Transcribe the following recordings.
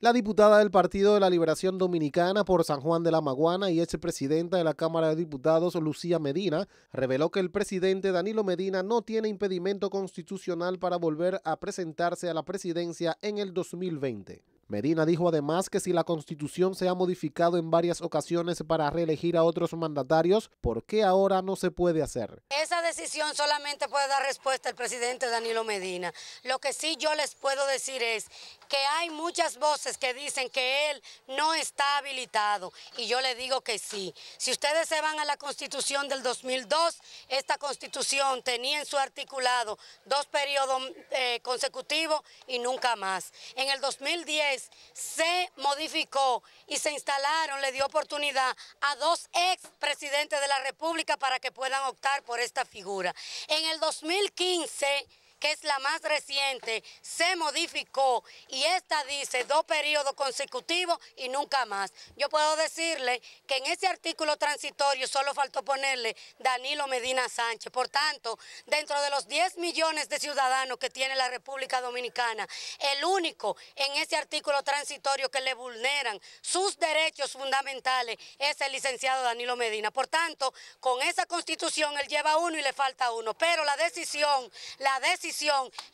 La diputada del Partido de la Liberación Dominicana por San Juan de la Maguana y expresidenta de la Cámara de Diputados, Lucía Medina, reveló que el presidente Danilo Medina no tiene impedimento constitucional para volver a presentarse a la presidencia en el 2020. Medina dijo además que si la constitución se ha modificado en varias ocasiones para reelegir a otros mandatarios, ¿por qué ahora no se puede hacer? Esa decisión solamente puede dar respuesta el presidente Danilo Medina. Lo que sí yo les puedo decir es que hay muchas voces que dicen que él no está habilitado y yo le digo que sí. Si ustedes se van a la constitución del 2002, esta constitución tenía en su articulado dos periodos eh, consecutivos y nunca más. En el 2010 se modificó y se instalaron, le dio oportunidad a dos expresidentes de la República para que puedan optar por esta figura. En el 2015 es la más reciente, se modificó y esta dice dos periodos consecutivos y nunca más. Yo puedo decirle que en ese artículo transitorio solo faltó ponerle Danilo Medina Sánchez. Por tanto, dentro de los 10 millones de ciudadanos que tiene la República Dominicana, el único en ese artículo transitorio que le vulneran sus derechos fundamentales es el licenciado Danilo Medina. Por tanto, con esa constitución él lleva uno y le falta uno, pero la decisión, la decisión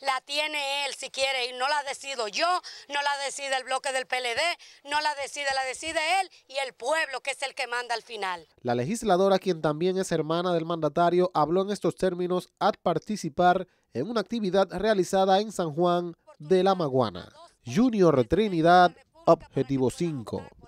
la tiene él si quiere y no la decido yo, no la decide el bloque del PLD, no la decide, la decide él y el pueblo que es el que manda al final. La legisladora, quien también es hermana del mandatario, habló en estos términos al participar en una actividad realizada en San Juan de la Maguana. Junior Trinidad, Objetivo 5.